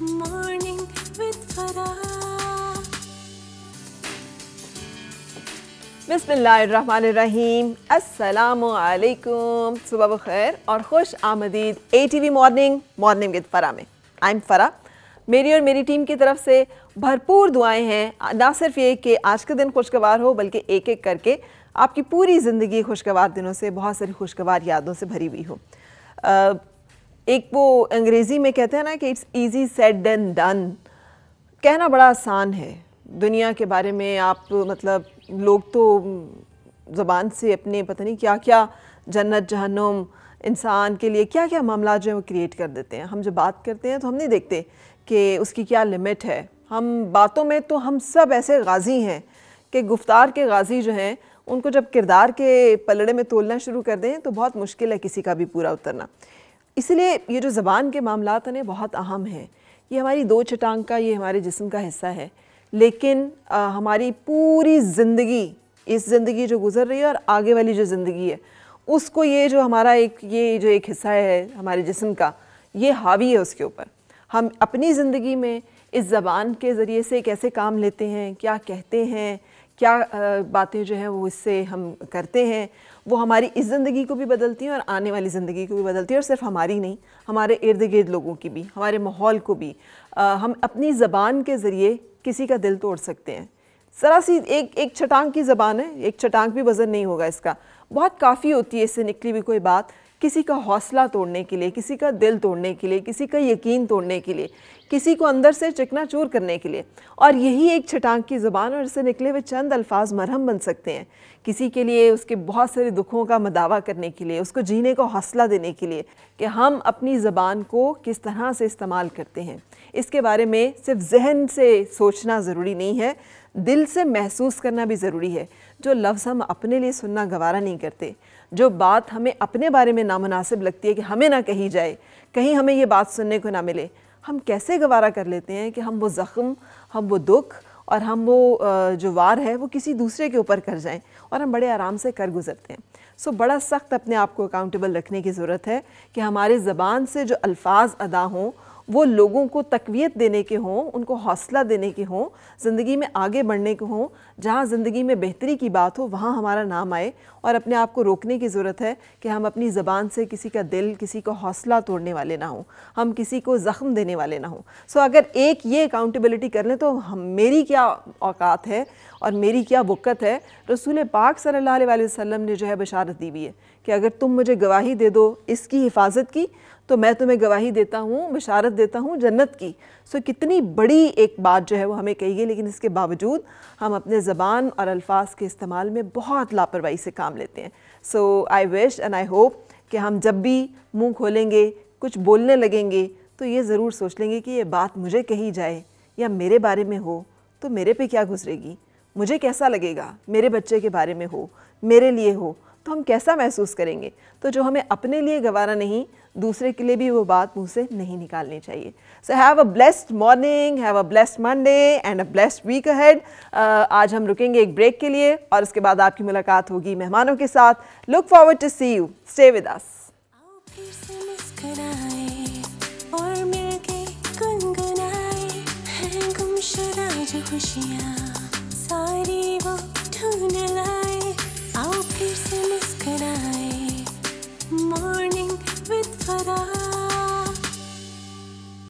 Morning with बिस्मिल्लाम अस्सलाम सुबह बखैर और ख़ुश आमदीद A T V morning morning with Farah में आई एम फ़रा मेरी और मेरी टीम की तरफ से भरपूर दुआएं हैं ना सिर्फ ये कि आज का दिन खुशगवार हो बल्कि एक एक करके आपकी पूरी ज़िंदगी खुशगवार दिनों से बहुत सारी खुशगवार यादों से भरी हुई हो एक वो अंग्रेज़ी में कहते हैं ना कि it's easy said and done कहना बड़ा आसान है दुनिया के बारे में आप मतलब लोग तो ज़बान से अपने पता नहीं क्या क्या जन्नत जहनुम इंसान के लिए क्या क्या मामला जो है वो क्रिएट कर देते हैं हम जब बात करते हैं तो हम नहीं देखते कि उसकी क्या लिमिट है हम बातों में तो हम सब ऐसे गाजी हैं कि गुफ्तार के गाजी जो हैं उनको जब किरदार के पलड़े में तोलना शुरू कर दें तो बहुत मुश्किल है किसी का भी पूरा उतरना इसलिए ये जो ज़बान के मामला हैं बहुत अहम हैं ये हमारी दो चटांग का ये हमारे जिसम का हिस्सा है लेकिन आ, हमारी पूरी ज़िंदगी इस ज़िंदगी जो गुजर रही है और आगे वाली जो ज़िंदगी है उसको ये जो हमारा एक ये जो एक हिस्सा है हमारे जिसम का ये हावी है उसके ऊपर हम अपनी ज़िंदगी में इस ज़बान के ज़रिए से कैसे काम लेते हैं क्या कहते हैं क्या बातें जो है वो इससे हम करते हैं वो हमारी इस ज़िंदगी को भी बदलती हैं और आने वाली ज़िंदगी को भी बदलती है और सिर्फ हमारी नहीं हमारे इर्द गिर्द लोगों की भी हमारे माहौल को भी हम अपनी ज़बान के ज़रिए किसी का दिल तोड़ सकते हैं ज़रा सी एक एक छटांग की ज़बान है एक छटांग भी वज़न नहीं होगा इसका बहुत काफ़ी होती है इससे निकली हुई कोई बात किसी का हौसला तोड़ने के लिए किसी का दिल तोड़ने के लिए किसी का यकीन तोड़ने के लिए किसी को अंदर से चिकना चूर करने के लिए और यही एक छटांक की ज़बान और इससे निकले हुए चंद अल्फाज मरहम बन सकते हैं किसी के लिए उसके बहुत सारे दुखों का मदावा करने के लिए उसको जीने का हौसला देने के लिए कि हम अपनी ज़बान को किस तरह से इस्तेमाल करते हैं इसके बारे में सिर्फ जहन से सोचना ज़रूरी नहीं है दिल से महसूस करना भी ज़रूरी है जो लफ्ज़ हम अपने लिए सुनना गवारा नहीं करते जो बात हमें अपने बारे में नामनासिब लगती है कि हमें ना कही जाए कहीं हमें ये बात सुनने को ना मिले हम कैसे गवारा कर लेते हैं कि हम वो ज़ख़म हम वो दुख और हम वो जो वार है वो किसी दूसरे के ऊपर कर जाएं और हम बड़े आराम से कर गुज़रते हैं सो बड़ा सख्त अपने आप को अकाउंटेबल रखने की ज़रूरत है कि हमारे ज़बान से जो अल्फाज अदा हों वो लोगों को तकवीत देने के हों उनको हौसला देने के हों ज़िंदगी में आगे बढ़ने के हों जहाँ ज़िंदगी में बेहतरी की बात हो वहाँ हमारा नाम आए और अपने आप को रोकने की ज़रूरत है कि हम अपनी ज़बान से किसी का दिल किसी को हौसला तोड़ने वाले ना हों हम किसी को ज़ख्म देने वाले ना हों सो अगर एक ये अकाउंटेबिलिटी कर लें तो हम मेरी क्या औकात है और मेरी क्या वक़्त है रसूल पाक सल्ला वसम ने जो है बशारत दी हुई है कि अगर तुम मुझे गवाही दे दो इसकी हिफाजत की तो मैं तुम्हें गवाही देता हूँ बशारत देता हूँ जन्नत की सो कितनी बड़ी एक बात जो है वो हमें कही गई लेकिन इसके बावजूद हम अपने ज़बान और अल्फाज के इस्तेमाल में बहुत लापरवाही से काम लेते हैं so I wish and I hope कि हम जब भी मुंह खोलेंगे कुछ बोलने लगेंगे तो ये ज़रूर सोच लेंगे कि ये बात मुझे कही जाए या मेरे बारे में हो तो मेरे पे क्या गुजरेगी मुझे कैसा लगेगा मेरे बच्चे के बारे में हो मेरे लिए हो तो हम कैसा महसूस करेंगे तो जो हमें अपने लिए गवारा नहीं दूसरे के लिए भी वो बात मुंह से नहीं निकालनी चाहिए so have a blessed morning have a blessed Monday and a blessed week ahead आज हम रुकेंगे एक ब्रेक के लिए और उसके बाद आपकी मुलाकात होगी मेहमानों के साथ look forward to see you stay with us खुशियाँ सारी वो ढूंढ लाए tears in Morning with Farah